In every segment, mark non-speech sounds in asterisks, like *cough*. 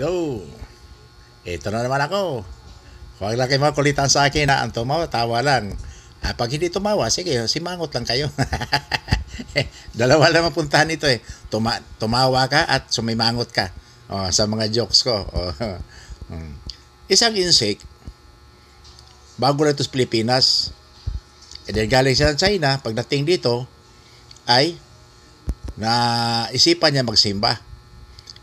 Hello! Ito na naman ako. Huwag lang kayo makulitan sa akin na ang tumawa, tawa lang. Ah, pag hindi tumawa, sige, simangot lang kayo. *laughs* Dalawa lang mapuntahan ito eh. Tuma- tumawa ka at sumimangot ka oh, sa mga jokes ko. Oh. *laughs* Hmm. Isang insect, bago na ito sa Pilipinas, eh, and then galing siya ng China, pagdating dito, ay na isipan niya magsimba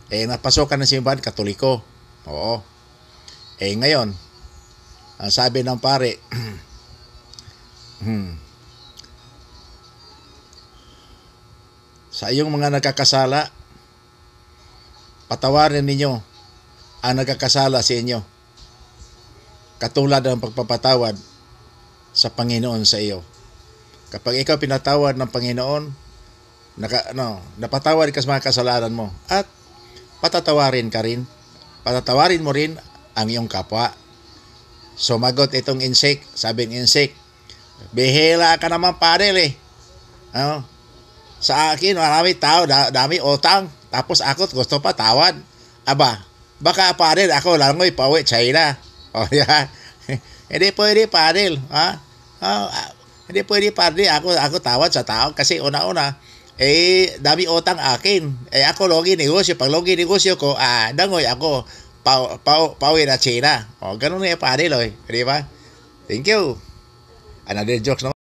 eh, napasokan ng simbahan, katoliko. Oo. Eh, ngayon, ang sabi ng pare, *clears throat* hmm, sa iyong mga nagkakasala, patawarin ninyo ang nagkakasala sa inyo. Katulad ng pagpapatawad sa Panginoon sa iyo. Kapag ikaw pinatawad ng Panginoon, naka, no, napatawad ka sa mga kasalanan mo at patatawarin ka rin. Patatawarin mo rin ang iyong kapwa. Sumagot itong insect, sabi ng insect, Bihila ka naman parel eh. Ano? Sa akin, marami tao, dami utang. Tapos ako gusto pa tawad. Aba, baka parel ako langoy pauwi China. O oh, *laughs* yeah. hindi pwede parel. Ha? Oh, hindi pwede parel. Ako, ako tawad sa tao kasi una-una eh, dami utang akin. Eh, ako logi negosyo. Pag logi negosyo ko, ah, dangoy ako. Pau, pau, pawi na China. O, oh, ganun na yung pare, Loy. Di ba? Thank you. Another jokes naman.